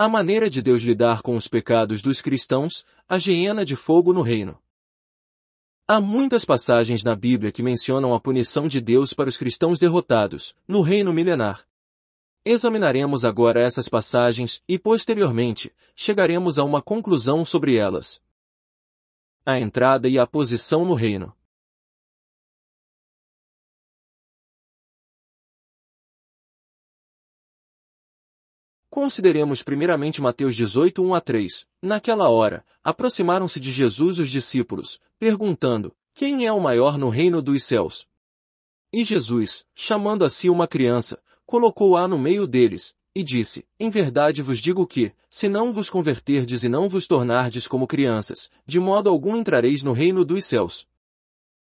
A maneira de Deus lidar com os pecados dos cristãos, a hiena de fogo no reino. Há muitas passagens na Bíblia que mencionam a punição de Deus para os cristãos derrotados, no reino milenar. Examinaremos agora essas passagens e, posteriormente, chegaremos a uma conclusão sobre elas. A entrada e a posição no reino. Consideremos primeiramente Mateus 18, 1 a 3. Naquela hora, aproximaram-se de Jesus os discípulos, perguntando, quem é o maior no reino dos céus? E Jesus, chamando a si uma criança, colocou-a no meio deles, e disse, Em verdade vos digo que, se não vos converterdes e não vos tornardes como crianças, de modo algum entrareis no reino dos céus.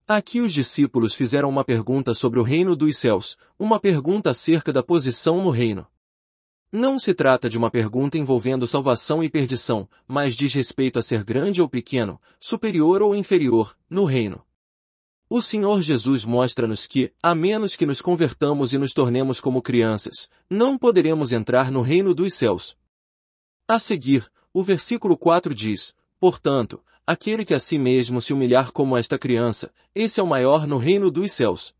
Aqui os discípulos fizeram uma pergunta sobre o reino dos céus, uma pergunta acerca da posição no reino. Não se trata de uma pergunta envolvendo salvação e perdição, mas diz respeito a ser grande ou pequeno, superior ou inferior, no reino. O Senhor Jesus mostra-nos que, a menos que nos convertamos e nos tornemos como crianças, não poderemos entrar no reino dos céus. A seguir, o versículo 4 diz, Portanto, aquele que a si mesmo se humilhar como esta criança, esse é o maior no reino dos céus.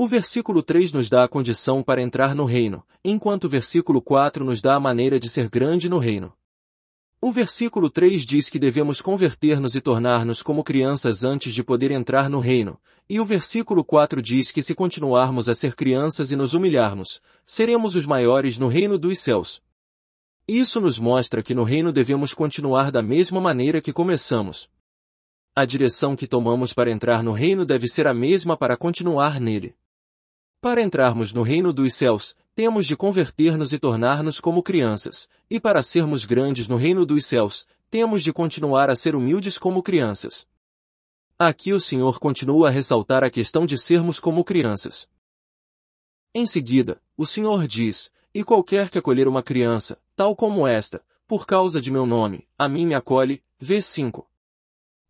O versículo 3 nos dá a condição para entrar no reino, enquanto o versículo 4 nos dá a maneira de ser grande no reino. O versículo 3 diz que devemos converter-nos e tornar-nos como crianças antes de poder entrar no reino, e o versículo 4 diz que se continuarmos a ser crianças e nos humilharmos, seremos os maiores no reino dos céus. Isso nos mostra que no reino devemos continuar da mesma maneira que começamos. A direção que tomamos para entrar no reino deve ser a mesma para continuar nele. Para entrarmos no reino dos céus, temos de converter-nos e tornar-nos como crianças, e para sermos grandes no reino dos céus, temos de continuar a ser humildes como crianças. Aqui o Senhor continua a ressaltar a questão de sermos como crianças. Em seguida, o Senhor diz, e qualquer que acolher uma criança, tal como esta, por causa de meu nome, a mim me acolhe, V5.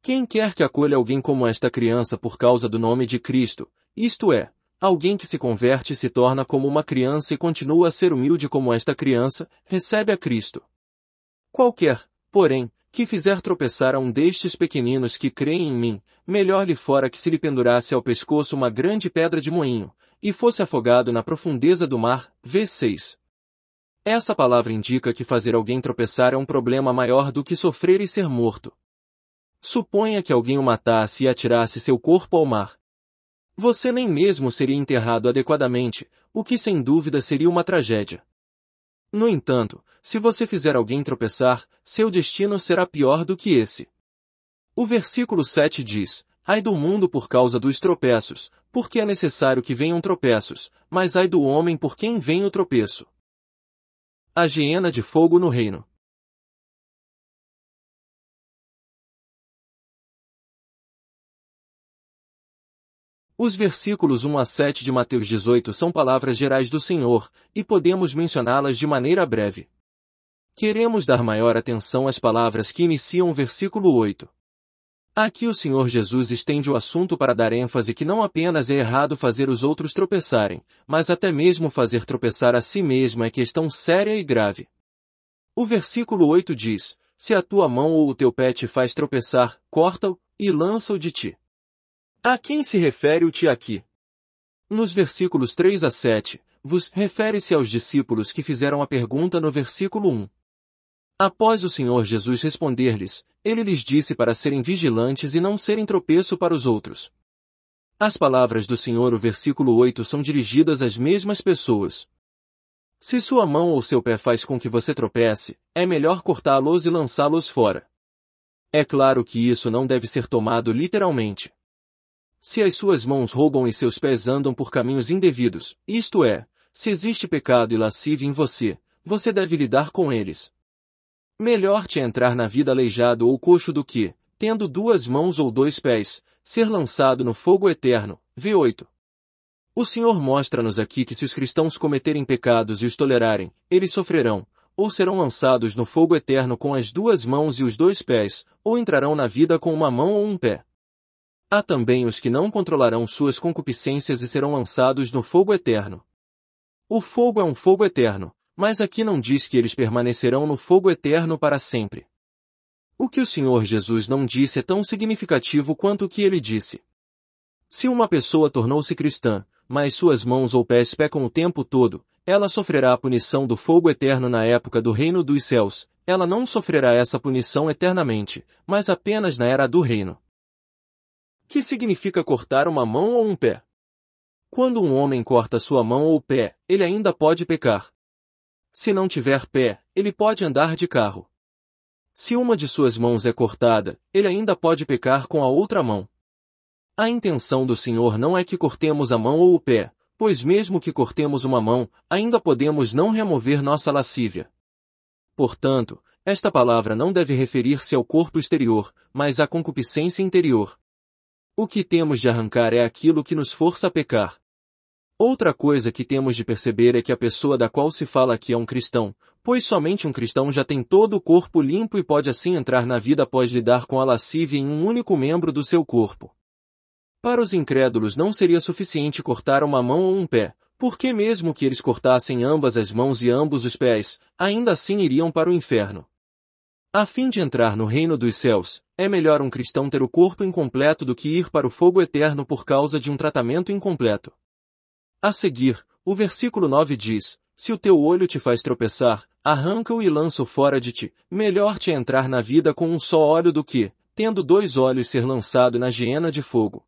Quem quer que acolha alguém como esta criança por causa do nome de Cristo, isto é, Alguém que se converte se torna como uma criança e continua a ser humilde como esta criança, recebe a Cristo. Qualquer, porém, que fizer tropeçar a um destes pequeninos que creem em mim, melhor lhe fora que se lhe pendurasse ao pescoço uma grande pedra de moinho, e fosse afogado na profundeza do mar. V6. Essa palavra indica que fazer alguém tropeçar é um problema maior do que sofrer e ser morto. Suponha que alguém o matasse e atirasse seu corpo ao mar, você nem mesmo seria enterrado adequadamente, o que sem dúvida seria uma tragédia. No entanto, se você fizer alguém tropeçar, seu destino será pior do que esse. O versículo 7 diz, Ai do mundo por causa dos tropeços, porque é necessário que venham tropeços, mas ai do homem por quem vem o tropeço. A hiena de fogo no reino. Os versículos 1 a 7 de Mateus 18 são palavras gerais do Senhor, e podemos mencioná-las de maneira breve. Queremos dar maior atenção às palavras que iniciam o versículo 8. Aqui o Senhor Jesus estende o assunto para dar ênfase que não apenas é errado fazer os outros tropeçarem, mas até mesmo fazer tropeçar a si mesmo é questão séria e grave. O versículo 8 diz, Se a tua mão ou o teu pé te faz tropeçar, corta-o e lança-o de ti. A quem se refere o Ti aqui? Nos versículos 3 a 7, vos refere-se aos discípulos que fizeram a pergunta no versículo 1. Após o Senhor Jesus responder-lhes, ele lhes disse para serem vigilantes e não serem tropeço para os outros. As palavras do Senhor o versículo 8 são dirigidas às mesmas pessoas. Se sua mão ou seu pé faz com que você tropece, é melhor cortá-los e lançá-los fora. É claro que isso não deve ser tomado literalmente se as suas mãos roubam e seus pés andam por caminhos indevidos, isto é, se existe pecado e lascívia em você, você deve lidar com eles. Melhor te entrar na vida aleijado ou coxo do que, tendo duas mãos ou dois pés, ser lançado no fogo eterno. V8. O Senhor mostra-nos aqui que se os cristãos cometerem pecados e os tolerarem, eles sofrerão, ou serão lançados no fogo eterno com as duas mãos e os dois pés, ou entrarão na vida com uma mão ou um pé. Há também os que não controlarão suas concupiscências e serão lançados no fogo eterno. O fogo é um fogo eterno, mas aqui não diz que eles permanecerão no fogo eterno para sempre. O que o Senhor Jesus não disse é tão significativo quanto o que ele disse. Se uma pessoa tornou-se cristã, mas suas mãos ou pés pecam o tempo todo, ela sofrerá a punição do fogo eterno na época do reino dos céus, ela não sofrerá essa punição eternamente, mas apenas na era do reino que significa cortar uma mão ou um pé. Quando um homem corta sua mão ou pé, ele ainda pode pecar. Se não tiver pé, ele pode andar de carro. Se uma de suas mãos é cortada, ele ainda pode pecar com a outra mão. A intenção do Senhor não é que cortemos a mão ou o pé, pois mesmo que cortemos uma mão, ainda podemos não remover nossa lascívia. Portanto, esta palavra não deve referir-se ao corpo exterior, mas à concupiscência interior. O que temos de arrancar é aquilo que nos força a pecar. Outra coisa que temos de perceber é que a pessoa da qual se fala aqui é um cristão, pois somente um cristão já tem todo o corpo limpo e pode assim entrar na vida após lidar com a lascívia em um único membro do seu corpo. Para os incrédulos não seria suficiente cortar uma mão ou um pé, porque mesmo que eles cortassem ambas as mãos e ambos os pés, ainda assim iriam para o inferno. A fim de entrar no reino dos céus, é melhor um cristão ter o corpo incompleto do que ir para o fogo eterno por causa de um tratamento incompleto. A seguir, o versículo 9 diz, Se o teu olho te faz tropeçar, arranca-o e lança-o fora de ti. Melhor te entrar na vida com um só olho do que, tendo dois olhos ser lançado na hiena de fogo.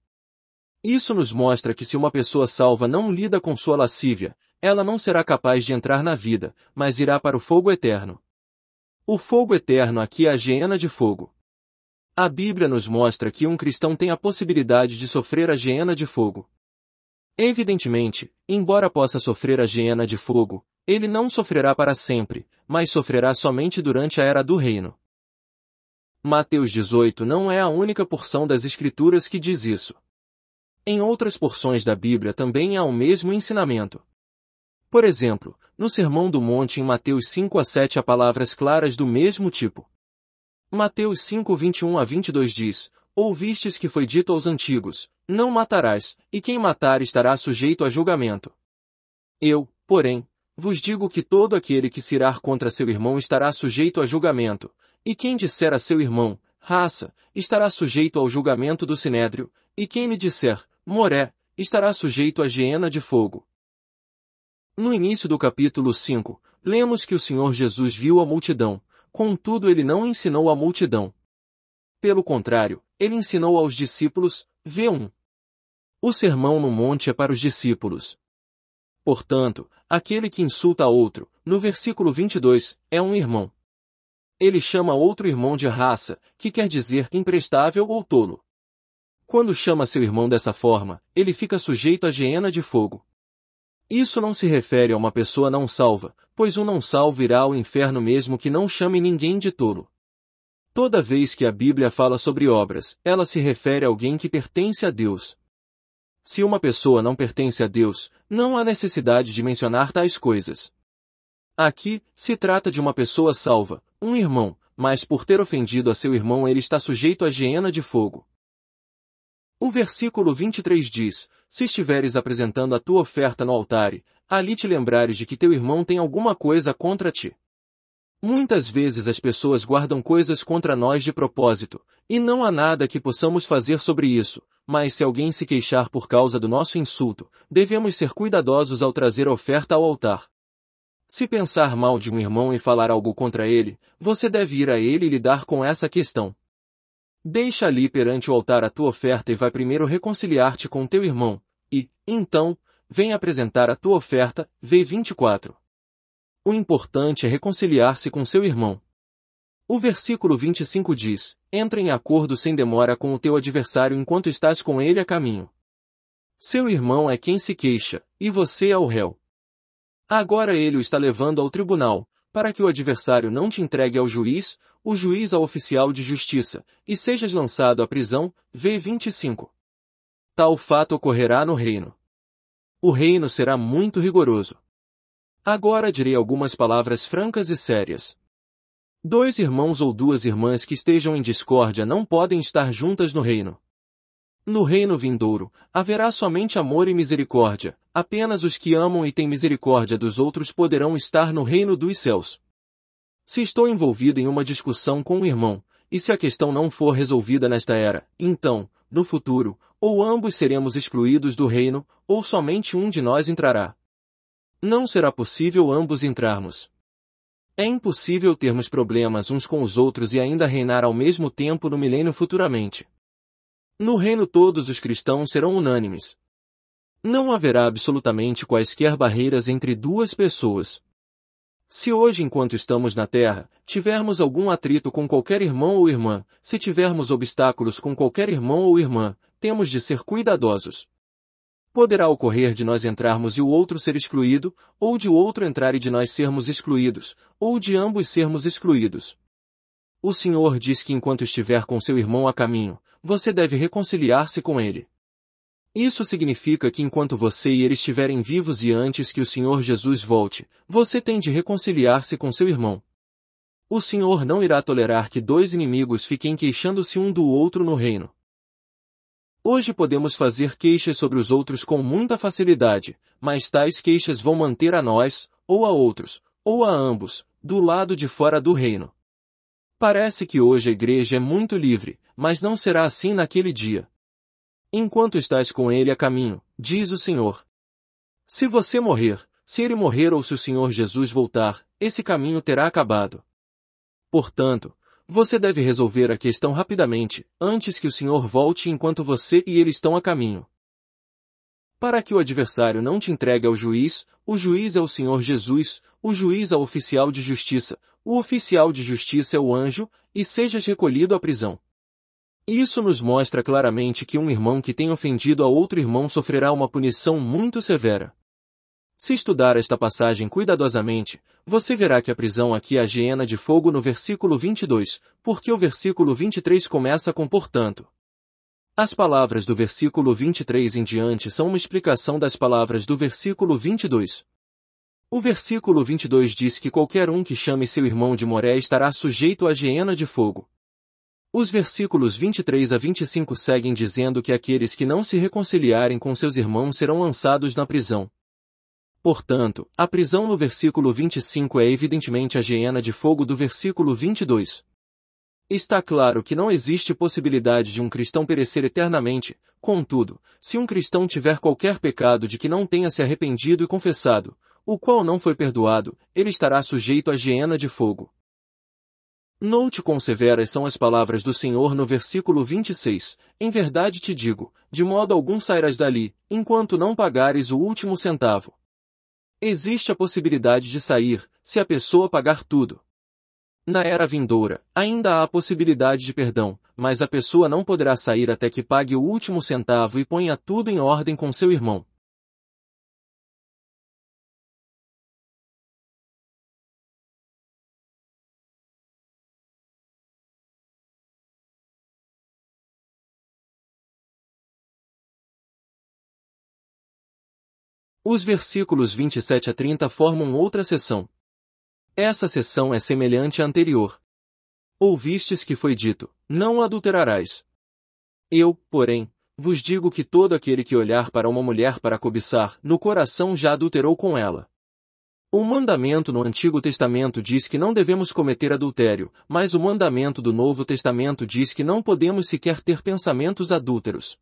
Isso nos mostra que se uma pessoa salva não lida com sua lascívia, ela não será capaz de entrar na vida, mas irá para o fogo eterno. O fogo eterno aqui é a hiena de fogo. A Bíblia nos mostra que um cristão tem a possibilidade de sofrer a geena de fogo. Evidentemente, embora possa sofrer a geena de fogo, ele não sofrerá para sempre, mas sofrerá somente durante a era do reino. Mateus 18 não é a única porção das Escrituras que diz isso. Em outras porções da Bíblia também há o mesmo ensinamento. Por exemplo, no Sermão do Monte em Mateus 5 a 7 há palavras claras do mesmo tipo. Mateus 5 21 a 22 diz, Ouvistes que foi dito aos antigos, não matarás, e quem matar estará sujeito a julgamento. Eu, porém, vos digo que todo aquele que se irar contra seu irmão estará sujeito a julgamento, e quem disser a seu irmão, raça, estará sujeito ao julgamento do sinédrio, e quem lhe disser, moré, estará sujeito à hiena de fogo. No início do capítulo 5, lemos que o Senhor Jesus viu a multidão, contudo ele não ensinou à multidão. Pelo contrário, ele ensinou aos discípulos, V1. O sermão no monte é para os discípulos. Portanto, aquele que insulta outro, no versículo 22, é um irmão. Ele chama outro irmão de raça, que quer dizer imprestável ou tolo. Quando chama seu irmão dessa forma, ele fica sujeito à hiena de fogo. Isso não se refere a uma pessoa não salva, pois o não salvo irá ao inferno mesmo que não chame ninguém de tolo. Toda vez que a Bíblia fala sobre obras, ela se refere a alguém que pertence a Deus. Se uma pessoa não pertence a Deus, não há necessidade de mencionar tais coisas. Aqui, se trata de uma pessoa salva, um irmão, mas por ter ofendido a seu irmão ele está sujeito à hiena de fogo. O versículo 23 diz, Se estiveres apresentando a tua oferta no altar, ali te lembrares de que teu irmão tem alguma coisa contra ti. Muitas vezes as pessoas guardam coisas contra nós de propósito, e não há nada que possamos fazer sobre isso, mas se alguém se queixar por causa do nosso insulto, devemos ser cuidadosos ao trazer oferta ao altar. Se pensar mal de um irmão e falar algo contra ele, você deve ir a ele e lidar com essa questão. Deixa ali perante o altar a tua oferta e vai primeiro reconciliar-te com teu irmão, e, então, Vem apresentar a tua oferta, V24. O importante é reconciliar-se com seu irmão. O versículo 25 diz, entra em acordo sem demora com o teu adversário enquanto estás com ele a caminho. Seu irmão é quem se queixa, e você é o réu. Agora ele o está levando ao tribunal, para que o adversário não te entregue ao juiz, o juiz ao oficial de justiça, e sejas lançado à prisão, V25. Tal fato ocorrerá no reino o reino será muito rigoroso. Agora direi algumas palavras francas e sérias. Dois irmãos ou duas irmãs que estejam em discórdia não podem estar juntas no reino. No reino vindouro, haverá somente amor e misericórdia, apenas os que amam e têm misericórdia dos outros poderão estar no reino dos céus. Se estou envolvido em uma discussão com um irmão, e se a questão não for resolvida nesta era, então, no futuro, ou ambos seremos excluídos do reino, ou somente um de nós entrará. Não será possível ambos entrarmos. É impossível termos problemas uns com os outros e ainda reinar ao mesmo tempo no milênio futuramente. No reino todos os cristãos serão unânimes. Não haverá absolutamente quaisquer barreiras entre duas pessoas. Se hoje, enquanto estamos na Terra, tivermos algum atrito com qualquer irmão ou irmã, se tivermos obstáculos com qualquer irmão ou irmã, temos de ser cuidadosos. Poderá ocorrer de nós entrarmos e o outro ser excluído, ou de o outro entrar e de nós sermos excluídos, ou de ambos sermos excluídos. O Senhor diz que enquanto estiver com seu irmão a caminho, você deve reconciliar-se com ele. Isso significa que enquanto você e ele estiverem vivos e antes que o Senhor Jesus volte, você tem de reconciliar-se com seu irmão. O Senhor não irá tolerar que dois inimigos fiquem queixando-se um do outro no reino. Hoje podemos fazer queixas sobre os outros com muita facilidade, mas tais queixas vão manter a nós, ou a outros, ou a ambos, do lado de fora do reino. Parece que hoje a igreja é muito livre, mas não será assim naquele dia. Enquanto estás com ele a caminho, diz o Senhor. Se você morrer, se ele morrer ou se o Senhor Jesus voltar, esse caminho terá acabado. Portanto, você deve resolver a questão rapidamente, antes que o senhor volte enquanto você e ele estão a caminho. Para que o adversário não te entregue ao juiz, o juiz é o Senhor Jesus, o juiz é o oficial de justiça, o oficial de justiça é o anjo, e sejas recolhido à prisão. Isso nos mostra claramente que um irmão que tem ofendido a outro irmão sofrerá uma punição muito severa. Se estudar esta passagem cuidadosamente, você verá que a prisão aqui é a hiena de fogo no versículo 22, porque o versículo 23 começa com portanto. As palavras do versículo 23 em diante são uma explicação das palavras do versículo 22. O versículo 22 diz que qualquer um que chame seu irmão de moré estará sujeito à hiena de fogo. Os versículos 23 a 25 seguem dizendo que aqueles que não se reconciliarem com seus irmãos serão lançados na prisão. Portanto, a prisão no versículo 25 é evidentemente a hiena de fogo do versículo 22. Está claro que não existe possibilidade de um cristão perecer eternamente, contudo, se um cristão tiver qualquer pecado de que não tenha se arrependido e confessado, o qual não foi perdoado, ele estará sujeito à hiena de fogo. Note quão severas são as palavras do Senhor no versículo 26. Em verdade te digo, de modo algum sairás dali, enquanto não pagares o último centavo. Existe a possibilidade de sair, se a pessoa pagar tudo. Na era vindoura, ainda há a possibilidade de perdão, mas a pessoa não poderá sair até que pague o último centavo e ponha tudo em ordem com seu irmão. Os versículos 27 a 30 formam outra seção. Essa seção é semelhante à anterior. Ouvistes que foi dito, não adulterarás. Eu, porém, vos digo que todo aquele que olhar para uma mulher para cobiçar, no coração já adulterou com ela. O mandamento no Antigo Testamento diz que não devemos cometer adultério, mas o mandamento do Novo Testamento diz que não podemos sequer ter pensamentos adúlteros.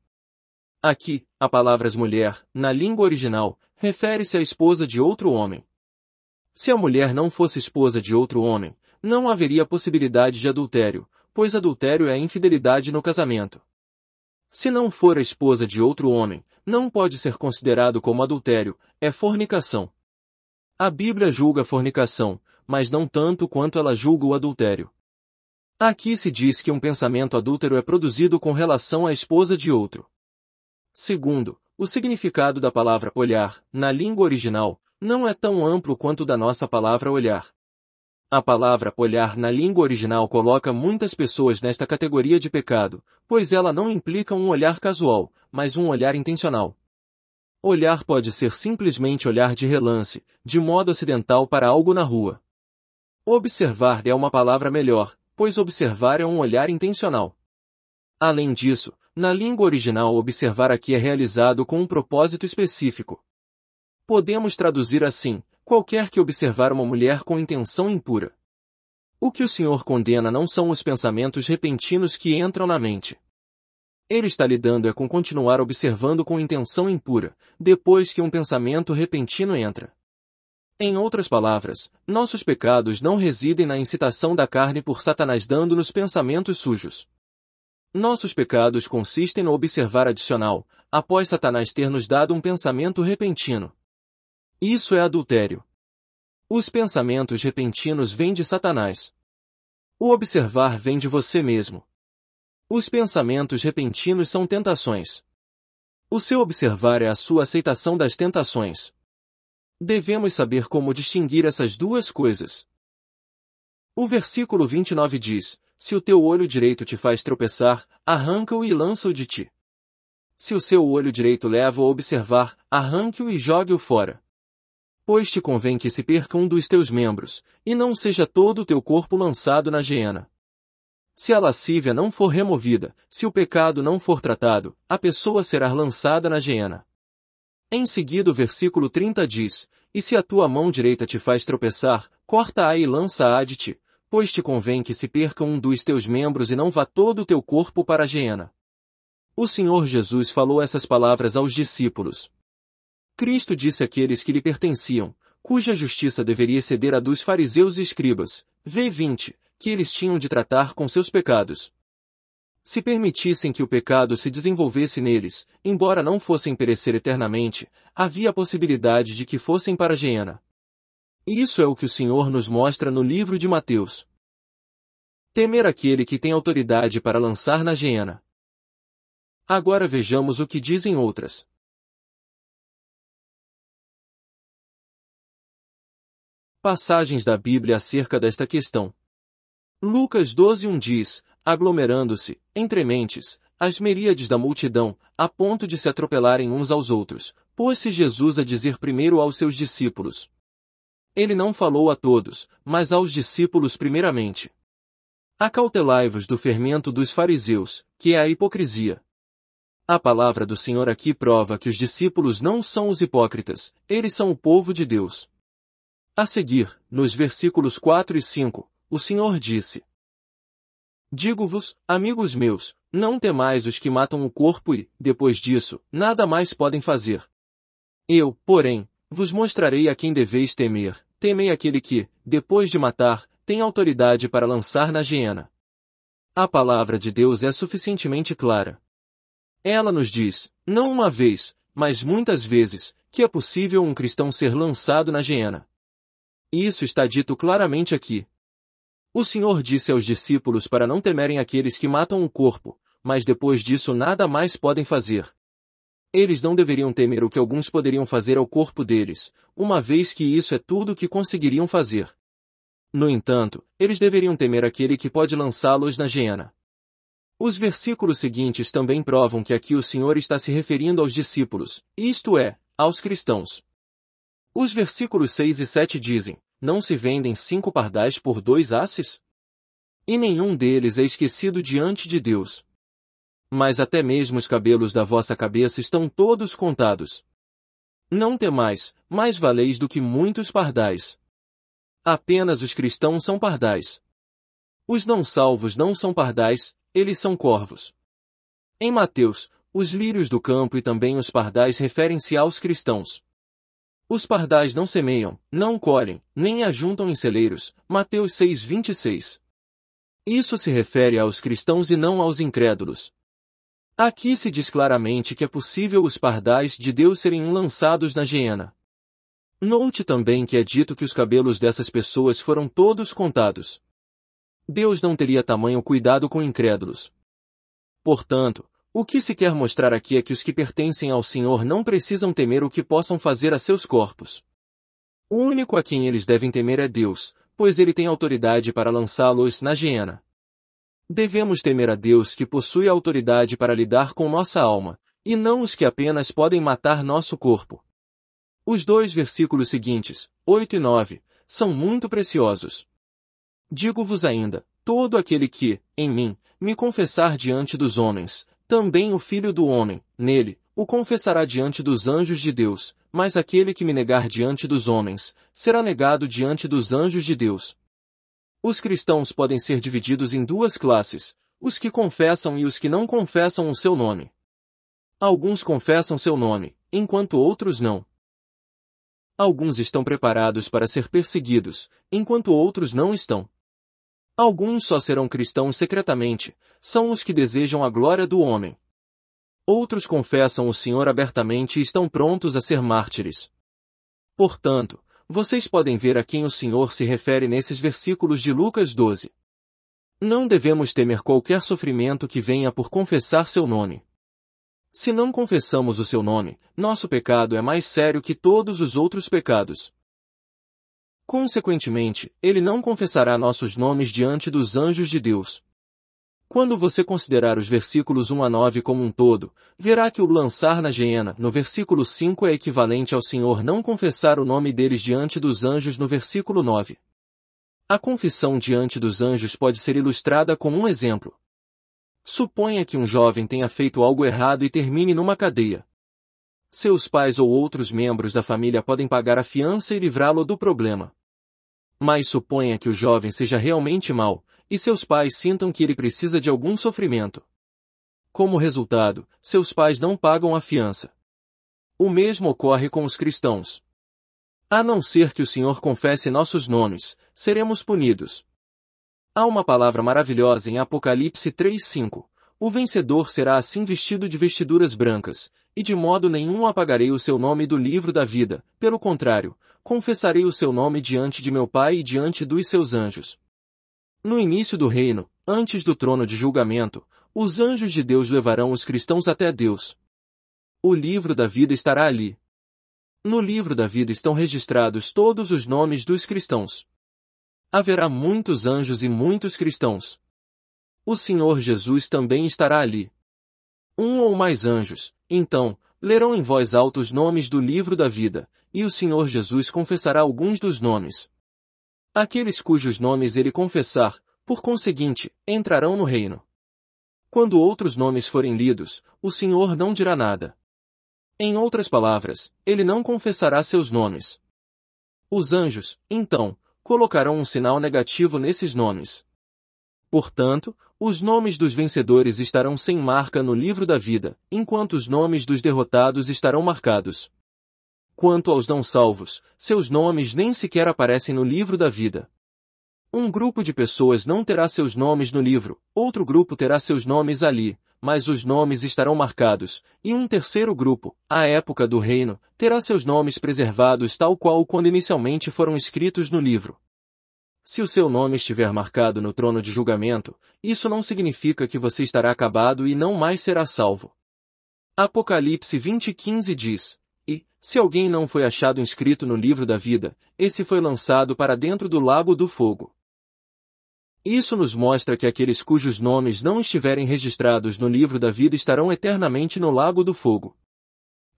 Aqui, a palavra mulher, na língua original, refere-se à esposa de outro homem. Se a mulher não fosse esposa de outro homem, não haveria possibilidade de adultério, pois adultério é infidelidade no casamento. Se não for a esposa de outro homem, não pode ser considerado como adultério, é fornicação. A Bíblia julga a fornicação, mas não tanto quanto ela julga o adultério. Aqui se diz que um pensamento adúltero é produzido com relação à esposa de outro. Segundo, o significado da palavra olhar, na língua original, não é tão amplo quanto da nossa palavra olhar. A palavra olhar na língua original coloca muitas pessoas nesta categoria de pecado, pois ela não implica um olhar casual, mas um olhar intencional. Olhar pode ser simplesmente olhar de relance, de modo acidental para algo na rua. Observar é uma palavra melhor, pois observar é um olhar intencional. Além disso, na língua original observar aqui é realizado com um propósito específico. Podemos traduzir assim, qualquer que observar uma mulher com intenção impura. O que o Senhor condena não são os pensamentos repentinos que entram na mente. Ele está lidando é com continuar observando com intenção impura, depois que um pensamento repentino entra. Em outras palavras, nossos pecados não residem na incitação da carne por Satanás dando-nos pensamentos sujos. Nossos pecados consistem no observar adicional, após Satanás ter nos dado um pensamento repentino. Isso é adultério. Os pensamentos repentinos vêm de Satanás. O observar vem de você mesmo. Os pensamentos repentinos são tentações. O seu observar é a sua aceitação das tentações. Devemos saber como distinguir essas duas coisas. O versículo 29 diz, se o teu olho direito te faz tropeçar, arranca-o e lança-o de ti. Se o seu olho direito leva a observar, arranque-o e jogue-o fora. Pois te convém que se perca um dos teus membros, e não seja todo o teu corpo lançado na geena. Se a lascívia não for removida, se o pecado não for tratado, a pessoa será lançada na geena. Em seguida o versículo 30 diz, E se a tua mão direita te faz tropeçar, corta-a e lança-a de ti, pois te convém que se perca um dos teus membros e não vá todo o teu corpo para a Geena. O Senhor Jesus falou essas palavras aos discípulos. Cristo disse àqueles que lhe pertenciam, cuja justiça deveria ceder à dos fariseus e escribas, V20, que eles tinham de tratar com seus pecados. Se permitissem que o pecado se desenvolvesse neles, embora não fossem perecer eternamente, havia a possibilidade de que fossem para a Geena. Isso é o que o Senhor nos mostra no livro de Mateus. Temer aquele que tem autoridade para lançar na hiena. Agora vejamos o que dizem outras. Passagens da Bíblia acerca desta questão. Lucas 1 diz, aglomerando-se, entre mentes, as meríades da multidão, a ponto de se atropelarem uns aos outros, pôs-se Jesus a dizer primeiro aos seus discípulos, ele não falou a todos, mas aos discípulos primeiramente. Acautelai-vos do fermento dos fariseus, que é a hipocrisia. A palavra do Senhor aqui prova que os discípulos não são os hipócritas, eles são o povo de Deus. A seguir, nos versículos 4 e 5, o Senhor disse, Digo-vos, amigos meus, não temais os que matam o corpo e, depois disso, nada mais podem fazer. Eu, porém, vos mostrarei a quem deveis temer, temei aquele que, depois de matar, tem autoridade para lançar na hiena. A palavra de Deus é suficientemente clara. Ela nos diz, não uma vez, mas muitas vezes, que é possível um cristão ser lançado na hiena. Isso está dito claramente aqui. O Senhor disse aos discípulos para não temerem aqueles que matam o corpo, mas depois disso nada mais podem fazer. Eles não deveriam temer o que alguns poderiam fazer ao corpo deles, uma vez que isso é tudo o que conseguiriam fazer. No entanto, eles deveriam temer aquele que pode lançá-los na hiena. Os versículos seguintes também provam que aqui o Senhor está se referindo aos discípulos, isto é, aos cristãos. Os versículos 6 e 7 dizem, não se vendem cinco pardais por dois asses? E nenhum deles é esquecido diante de Deus mas até mesmo os cabelos da vossa cabeça estão todos contados. Não temais, mais valeis do que muitos pardais. Apenas os cristãos são pardais. Os não salvos não são pardais, eles são corvos. Em Mateus, os lírios do campo e também os pardais referem-se aos cristãos. Os pardais não semeiam, não colhem, nem ajuntam em celeiros. Mateus 6:26. Isso se refere aos cristãos e não aos incrédulos. Aqui se diz claramente que é possível os pardais de Deus serem lançados na hiena. Note também que é dito que os cabelos dessas pessoas foram todos contados. Deus não teria tamanho cuidado com incrédulos. Portanto, o que se quer mostrar aqui é que os que pertencem ao Senhor não precisam temer o que possam fazer a seus corpos. O único a quem eles devem temer é Deus, pois ele tem autoridade para lançá-los na hiena. Devemos temer a Deus que possui autoridade para lidar com nossa alma, e não os que apenas podem matar nosso corpo. Os dois versículos seguintes, 8 e 9, são muito preciosos. Digo-vos ainda, todo aquele que, em mim, me confessar diante dos homens, também o Filho do Homem, nele, o confessará diante dos anjos de Deus, mas aquele que me negar diante dos homens, será negado diante dos anjos de Deus. Os cristãos podem ser divididos em duas classes, os que confessam e os que não confessam o seu nome. Alguns confessam seu nome, enquanto outros não. Alguns estão preparados para ser perseguidos, enquanto outros não estão. Alguns só serão cristãos secretamente, são os que desejam a glória do homem. Outros confessam o Senhor abertamente e estão prontos a ser mártires. Portanto, vocês podem ver a quem o Senhor se refere nesses versículos de Lucas 12. Não devemos temer qualquer sofrimento que venha por confessar seu nome. Se não confessamos o seu nome, nosso pecado é mais sério que todos os outros pecados. Consequentemente, ele não confessará nossos nomes diante dos anjos de Deus. Quando você considerar os versículos 1 a 9 como um todo, verá que o lançar na hiena no versículo 5 é equivalente ao Senhor não confessar o nome deles diante dos anjos no versículo 9. A confissão diante dos anjos pode ser ilustrada com um exemplo. Suponha que um jovem tenha feito algo errado e termine numa cadeia. Seus pais ou outros membros da família podem pagar a fiança e livrá-lo do problema. Mas suponha que o jovem seja realmente mau, e seus pais sintam que ele precisa de algum sofrimento. Como resultado, seus pais não pagam a fiança. O mesmo ocorre com os cristãos. A não ser que o Senhor confesse nossos nomes, seremos punidos. Há uma palavra maravilhosa em Apocalipse 3:5. O vencedor será assim vestido de vestiduras brancas, e de modo nenhum apagarei o seu nome do livro da vida, pelo contrário, confessarei o seu nome diante de meu Pai e diante dos seus anjos. No início do reino, antes do trono de julgamento, os anjos de Deus levarão os cristãos até Deus. O livro da vida estará ali. No livro da vida estão registrados todos os nomes dos cristãos. Haverá muitos anjos e muitos cristãos. O Senhor Jesus também estará ali. Um ou mais anjos, então, lerão em voz alta os nomes do livro da vida, e o Senhor Jesus confessará alguns dos nomes. Aqueles cujos nomes ele confessar, por conseguinte, entrarão no reino. Quando outros nomes forem lidos, o Senhor não dirá nada. Em outras palavras, ele não confessará seus nomes. Os anjos, então, colocarão um sinal negativo nesses nomes. Portanto, os nomes dos vencedores estarão sem marca no livro da vida, enquanto os nomes dos derrotados estarão marcados. Quanto aos não salvos, seus nomes nem sequer aparecem no livro da vida. Um grupo de pessoas não terá seus nomes no livro, outro grupo terá seus nomes ali, mas os nomes estarão marcados, e um terceiro grupo, à época do reino, terá seus nomes preservados tal qual quando inicialmente foram escritos no livro. Se o seu nome estiver marcado no trono de julgamento, isso não significa que você estará acabado e não mais será salvo. Apocalipse 20:15 diz: e, se alguém não foi achado inscrito no livro da vida, esse foi lançado para dentro do lago do fogo. Isso nos mostra que aqueles cujos nomes não estiverem registrados no livro da vida estarão eternamente no lago do fogo.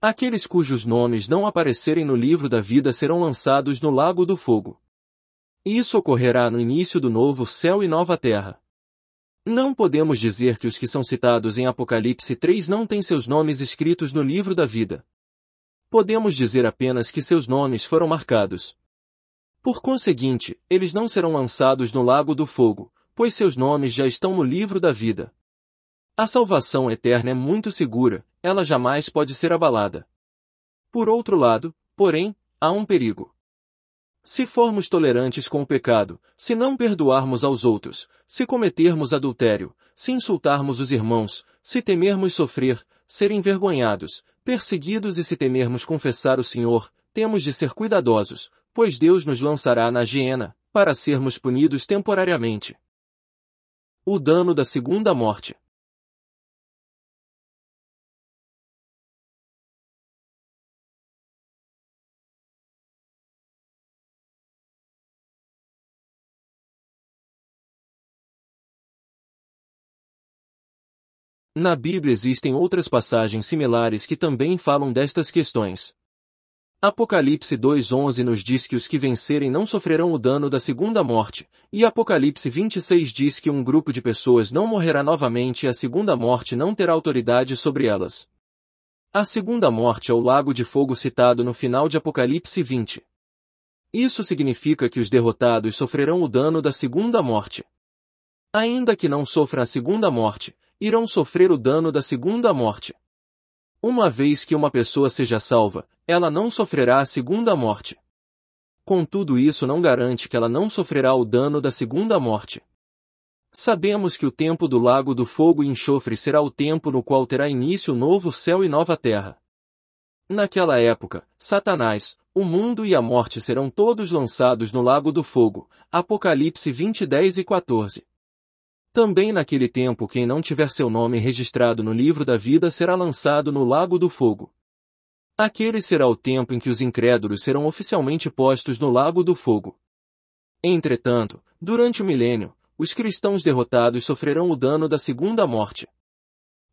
Aqueles cujos nomes não aparecerem no livro da vida serão lançados no lago do fogo. Isso ocorrerá no início do novo céu e nova terra. Não podemos dizer que os que são citados em Apocalipse 3 não têm seus nomes escritos no livro da vida podemos dizer apenas que seus nomes foram marcados. Por conseguinte, eles não serão lançados no lago do fogo, pois seus nomes já estão no livro da vida. A salvação eterna é muito segura, ela jamais pode ser abalada. Por outro lado, porém, há um perigo. Se formos tolerantes com o pecado, se não perdoarmos aos outros, se cometermos adultério, se insultarmos os irmãos, se temermos sofrer, ser envergonhados, perseguidos e se temermos confessar o Senhor, temos de ser cuidadosos, pois Deus nos lançará na hiena, para sermos punidos temporariamente. O dano da segunda morte. Na Bíblia existem outras passagens similares que também falam destas questões. Apocalipse 2:11 nos diz que os que vencerem não sofrerão o dano da segunda morte, e Apocalipse 26 diz que um grupo de pessoas não morrerá novamente e a segunda morte não terá autoridade sobre elas. A segunda morte é o lago de fogo citado no final de Apocalipse 20. Isso significa que os derrotados sofrerão o dano da segunda morte. Ainda que não sofram a segunda morte, irão sofrer o dano da segunda morte. Uma vez que uma pessoa seja salva, ela não sofrerá a segunda morte. Contudo, isso não garante que ela não sofrerá o dano da segunda morte. Sabemos que o tempo do lago do fogo e enxofre será o tempo no qual terá início o novo céu e nova terra. Naquela época, Satanás, o mundo e a morte serão todos lançados no lago do fogo. Apocalipse 20, 10 e 14. Também naquele tempo quem não tiver seu nome registrado no livro da vida será lançado no lago do fogo. Aquele será o tempo em que os incrédulos serão oficialmente postos no lago do fogo. Entretanto, durante o milênio, os cristãos derrotados sofrerão o dano da segunda morte.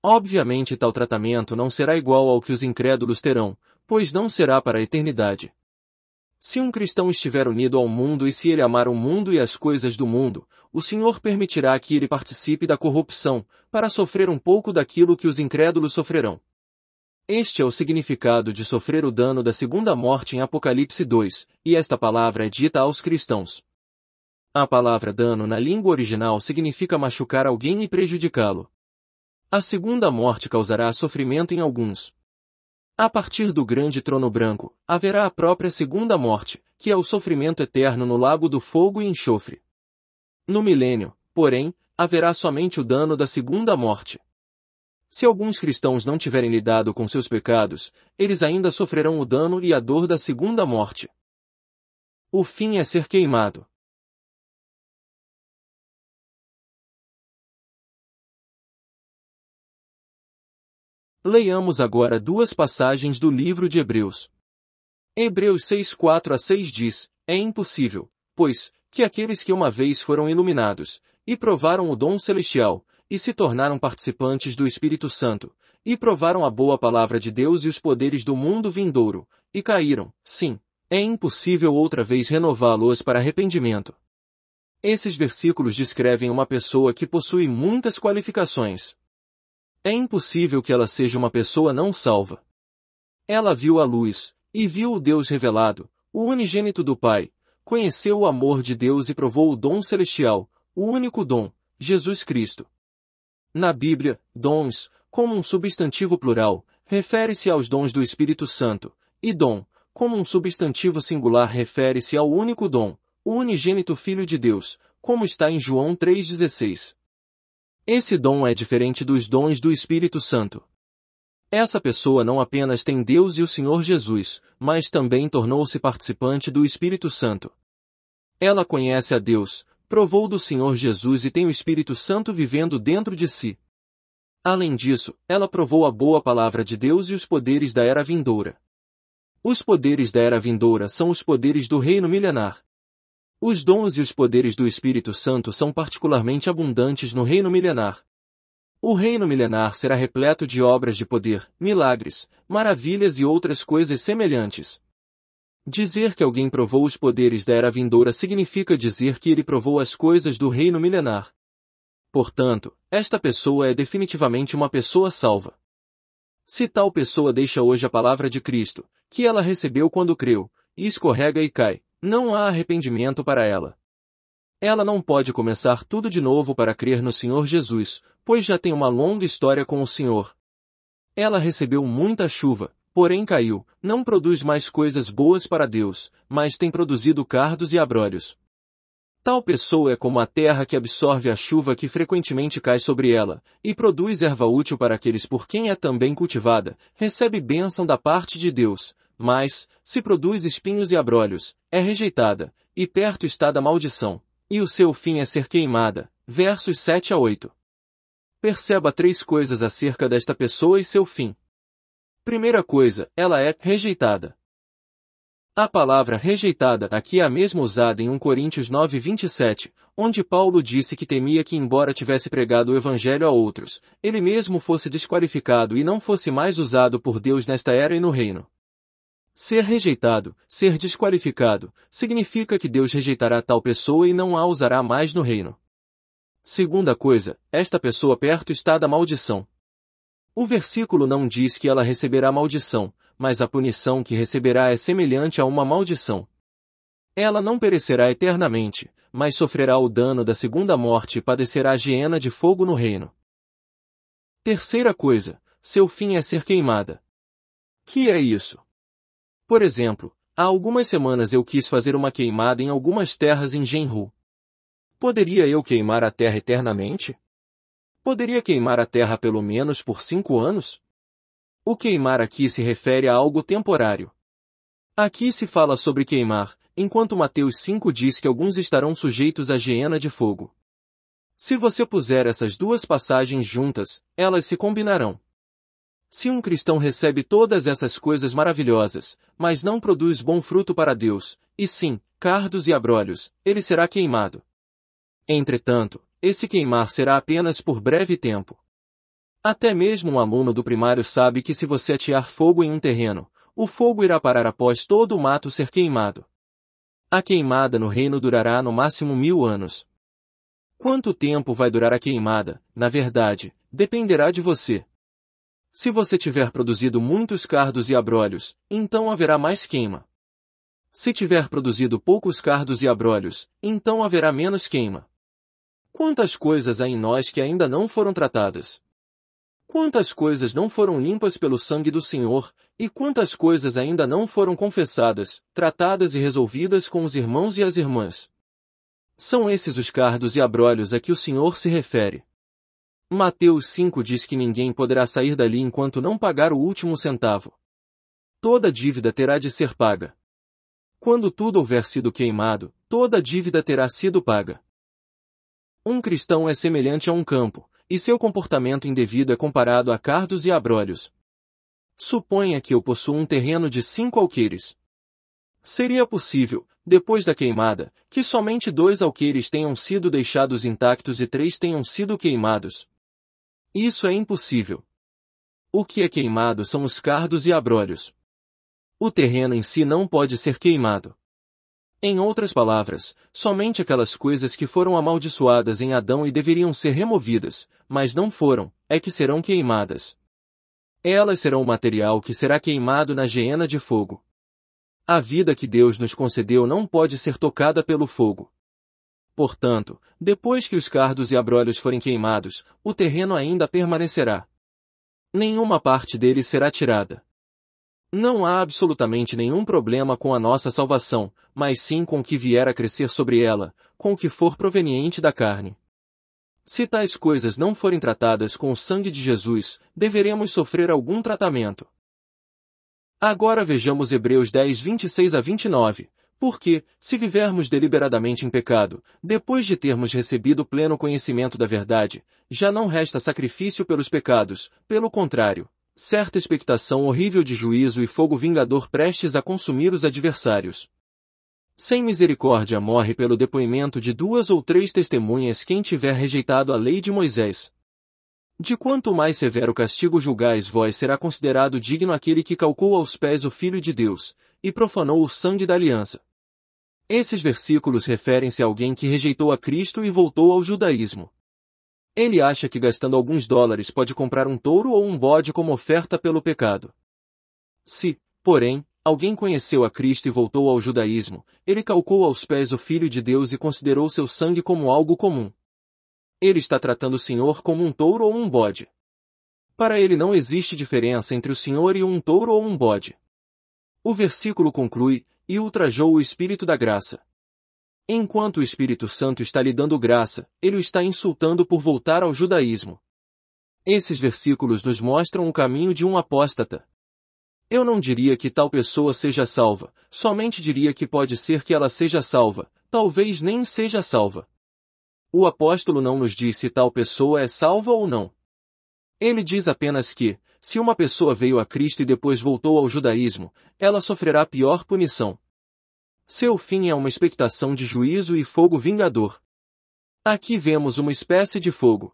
Obviamente tal tratamento não será igual ao que os incrédulos terão, pois não será para a eternidade. Se um cristão estiver unido ao mundo e se ele amar o mundo e as coisas do mundo, o Senhor permitirá que ele participe da corrupção, para sofrer um pouco daquilo que os incrédulos sofrerão. Este é o significado de sofrer o dano da segunda morte em Apocalipse 2, e esta palavra é dita aos cristãos. A palavra dano na língua original significa machucar alguém e prejudicá-lo. A segunda morte causará sofrimento em alguns, a partir do grande trono branco, haverá a própria segunda morte, que é o sofrimento eterno no lago do fogo e enxofre. No milênio, porém, haverá somente o dano da segunda morte. Se alguns cristãos não tiverem lidado com seus pecados, eles ainda sofrerão o dano e a dor da segunda morte. O fim é ser queimado. Leiamos agora duas passagens do livro de Hebreus. Hebreus 6, 4 a 6 diz, É impossível, pois, que aqueles que uma vez foram iluminados, e provaram o dom celestial, e se tornaram participantes do Espírito Santo, e provaram a boa palavra de Deus e os poderes do mundo vindouro, e caíram, sim, é impossível outra vez renová-los para arrependimento. Esses versículos descrevem uma pessoa que possui muitas qualificações, é impossível que ela seja uma pessoa não salva. Ela viu a luz, e viu o Deus revelado, o unigênito do Pai, conheceu o amor de Deus e provou o dom celestial, o único dom, Jesus Cristo. Na Bíblia, dons, como um substantivo plural, refere-se aos dons do Espírito Santo, e dom, como um substantivo singular refere-se ao único dom, o unigênito Filho de Deus, como está em João 3,16. Esse dom é diferente dos dons do Espírito Santo. Essa pessoa não apenas tem Deus e o Senhor Jesus, mas também tornou-se participante do Espírito Santo. Ela conhece a Deus, provou do Senhor Jesus e tem o Espírito Santo vivendo dentro de si. Além disso, ela provou a boa palavra de Deus e os poderes da era vindoura. Os poderes da era vindoura são os poderes do reino milenar, os dons e os poderes do Espírito Santo são particularmente abundantes no reino milenar. O reino milenar será repleto de obras de poder, milagres, maravilhas e outras coisas semelhantes. Dizer que alguém provou os poderes da era vindoura significa dizer que ele provou as coisas do reino milenar. Portanto, esta pessoa é definitivamente uma pessoa salva. Se tal pessoa deixa hoje a palavra de Cristo, que ela recebeu quando creu, e escorrega e cai, não há arrependimento para ela. Ela não pode começar tudo de novo para crer no Senhor Jesus, pois já tem uma longa história com o Senhor. Ela recebeu muita chuva, porém caiu, não produz mais coisas boas para Deus, mas tem produzido cardos e abrolhos. Tal pessoa é como a terra que absorve a chuva que frequentemente cai sobre ela, e produz erva útil para aqueles por quem é também cultivada, recebe bênção da parte de Deus, mas, se produz espinhos e abrolhos, é rejeitada, e perto está da maldição, e o seu fim é ser queimada. Versos 7 a 8. Perceba três coisas acerca desta pessoa e seu fim. Primeira coisa, ela é rejeitada. A palavra rejeitada aqui é a mesma usada em 1 Coríntios 9, 27, onde Paulo disse que temia que embora tivesse pregado o evangelho a outros, ele mesmo fosse desqualificado e não fosse mais usado por Deus nesta era e no reino. Ser rejeitado, ser desqualificado, significa que Deus rejeitará tal pessoa e não a usará mais no reino. Segunda coisa, esta pessoa perto está da maldição. O versículo não diz que ela receberá maldição, mas a punição que receberá é semelhante a uma maldição. Ela não perecerá eternamente, mas sofrerá o dano da segunda morte e padecerá a hiena de fogo no reino. Terceira coisa, seu fim é ser queimada. Que é isso? Por exemplo, há algumas semanas eu quis fazer uma queimada em algumas terras em Genru. Poderia eu queimar a terra eternamente? Poderia queimar a terra pelo menos por cinco anos? O queimar aqui se refere a algo temporário. Aqui se fala sobre queimar, enquanto Mateus 5 diz que alguns estarão sujeitos à hiena de fogo. Se você puser essas duas passagens juntas, elas se combinarão. Se um cristão recebe todas essas coisas maravilhosas, mas não produz bom fruto para Deus, e sim, cardos e abrolhos, ele será queimado. Entretanto, esse queimar será apenas por breve tempo. Até mesmo um aluno do primário sabe que se você atear fogo em um terreno, o fogo irá parar após todo o mato ser queimado. A queimada no reino durará no máximo mil anos. Quanto tempo vai durar a queimada, na verdade, dependerá de você. Se você tiver produzido muitos cardos e abrolhos, então haverá mais queima. Se tiver produzido poucos cardos e abrolhos, então haverá menos queima. Quantas coisas há em nós que ainda não foram tratadas? Quantas coisas não foram limpas pelo sangue do Senhor, e quantas coisas ainda não foram confessadas, tratadas e resolvidas com os irmãos e as irmãs? São esses os cardos e abrolhos a que o Senhor se refere. Mateus 5 diz que ninguém poderá sair dali enquanto não pagar o último centavo. Toda dívida terá de ser paga. Quando tudo houver sido queimado, toda dívida terá sido paga. Um cristão é semelhante a um campo, e seu comportamento indevido é comparado a cardos e abrolhos. Suponha que eu possuo um terreno de cinco alqueires. Seria possível, depois da queimada, que somente dois alqueires tenham sido deixados intactos e três tenham sido queimados. Isso é impossível. O que é queimado são os cardos e abrolhos. O terreno em si não pode ser queimado. Em outras palavras, somente aquelas coisas que foram amaldiçoadas em Adão e deveriam ser removidas, mas não foram, é que serão queimadas. Elas serão o material que será queimado na geena de fogo. A vida que Deus nos concedeu não pode ser tocada pelo fogo. Portanto, depois que os cardos e abrolhos forem queimados, o terreno ainda permanecerá. Nenhuma parte dele será tirada. Não há absolutamente nenhum problema com a nossa salvação, mas sim com o que vier a crescer sobre ela, com o que for proveniente da carne. Se tais coisas não forem tratadas com o sangue de Jesus, deveremos sofrer algum tratamento. Agora vejamos Hebreus 10, 26 a 29. Porque, se vivermos deliberadamente em pecado, depois de termos recebido pleno conhecimento da verdade, já não resta sacrifício pelos pecados, pelo contrário, certa expectação horrível de juízo e fogo vingador prestes a consumir os adversários. Sem misericórdia morre pelo depoimento de duas ou três testemunhas quem tiver rejeitado a lei de Moisés. De quanto mais severo castigo julgais vós será considerado digno aquele que calcou aos pés o Filho de Deus, e profanou o sangue da aliança. Esses versículos referem-se a alguém que rejeitou a Cristo e voltou ao judaísmo. Ele acha que gastando alguns dólares pode comprar um touro ou um bode como oferta pelo pecado. Se, porém, alguém conheceu a Cristo e voltou ao judaísmo, ele calcou aos pés o Filho de Deus e considerou seu sangue como algo comum. Ele está tratando o Senhor como um touro ou um bode. Para ele não existe diferença entre o Senhor e um touro ou um bode. O versículo conclui, e ultrajou o Espírito da Graça. Enquanto o Espírito Santo está lhe dando graça, ele o está insultando por voltar ao judaísmo. Esses versículos nos mostram o caminho de um apóstata. Eu não diria que tal pessoa seja salva, somente diria que pode ser que ela seja salva, talvez nem seja salva. O apóstolo não nos diz se tal pessoa é salva ou não. Ele diz apenas que, se uma pessoa veio a Cristo e depois voltou ao judaísmo, ela sofrerá pior punição. Seu fim é uma expectação de juízo e fogo vingador. Aqui vemos uma espécie de fogo.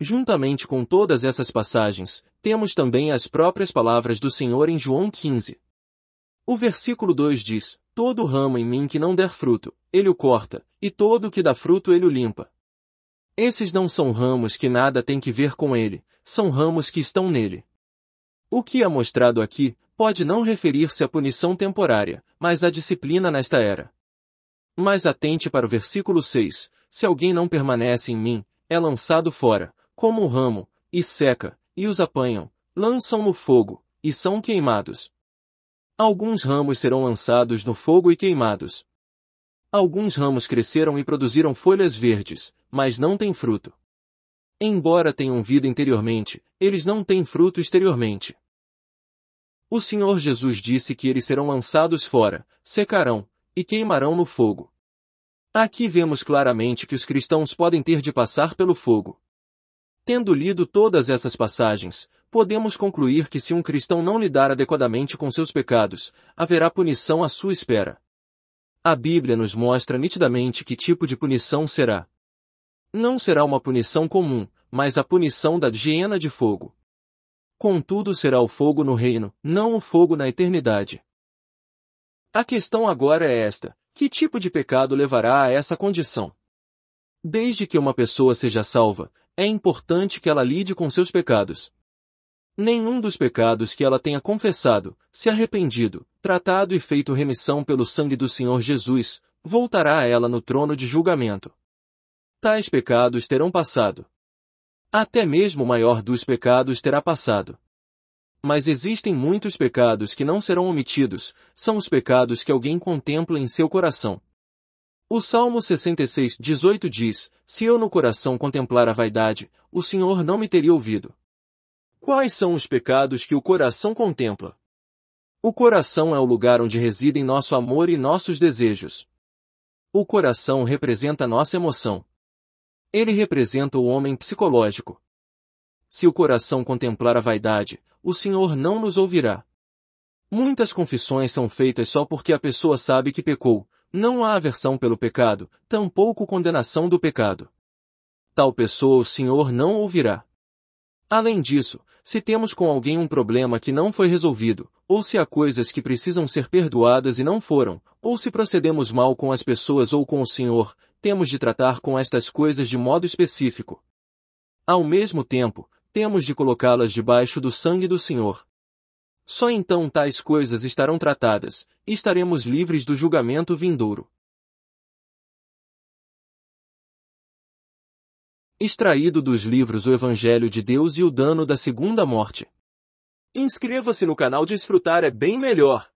Juntamente com todas essas passagens, temos também as próprias palavras do Senhor em João 15. O versículo 2 diz, Todo ramo em mim que não der fruto, ele o corta, e todo que dá fruto ele o limpa. Esses não são ramos que nada tem que ver com ele, são ramos que estão nele. O que é mostrado aqui pode não referir-se à punição temporária, mas à disciplina nesta era. Mas atente para o versículo 6, se alguém não permanece em mim, é lançado fora, como um ramo, e seca, e os apanham, lançam no fogo, e são queimados. Alguns ramos serão lançados no fogo e queimados. Alguns ramos cresceram e produziram folhas verdes, mas não têm fruto. Embora tenham vida interiormente, eles não têm fruto exteriormente. O Senhor Jesus disse que eles serão lançados fora, secarão, e queimarão no fogo. Aqui vemos claramente que os cristãos podem ter de passar pelo fogo. Tendo lido todas essas passagens, podemos concluir que se um cristão não lidar adequadamente com seus pecados, haverá punição à sua espera. A Bíblia nos mostra nitidamente que tipo de punição será. Não será uma punição comum, mas a punição da hiena de fogo. Contudo será o fogo no reino, não o fogo na eternidade. A questão agora é esta, que tipo de pecado levará a essa condição? Desde que uma pessoa seja salva, é importante que ela lide com seus pecados. Nenhum dos pecados que ela tenha confessado, se arrependido, tratado e feito remissão pelo sangue do Senhor Jesus, voltará a ela no trono de julgamento tais pecados terão passado. Até mesmo o maior dos pecados terá passado. Mas existem muitos pecados que não serão omitidos, são os pecados que alguém contempla em seu coração. O Salmo 66, 18 diz, Se eu no coração contemplar a vaidade, o Senhor não me teria ouvido. Quais são os pecados que o coração contempla? O coração é o lugar onde residem nosso amor e nossos desejos. O coração representa nossa emoção. Ele representa o homem psicológico. Se o coração contemplar a vaidade, o Senhor não nos ouvirá. Muitas confissões são feitas só porque a pessoa sabe que pecou, não há aversão pelo pecado, tampouco condenação do pecado. Tal pessoa o Senhor não ouvirá. Além disso, se temos com alguém um problema que não foi resolvido, ou se há coisas que precisam ser perdoadas e não foram, ou se procedemos mal com as pessoas ou com o Senhor, temos de tratar com estas coisas de modo específico. Ao mesmo tempo, temos de colocá-las debaixo do sangue do Senhor. Só então tais coisas estarão tratadas, e estaremos livres do julgamento vindouro. Extraído dos livros O Evangelho de Deus e o Dano da Segunda Morte. Inscreva-se no canal Desfrutar é bem melhor.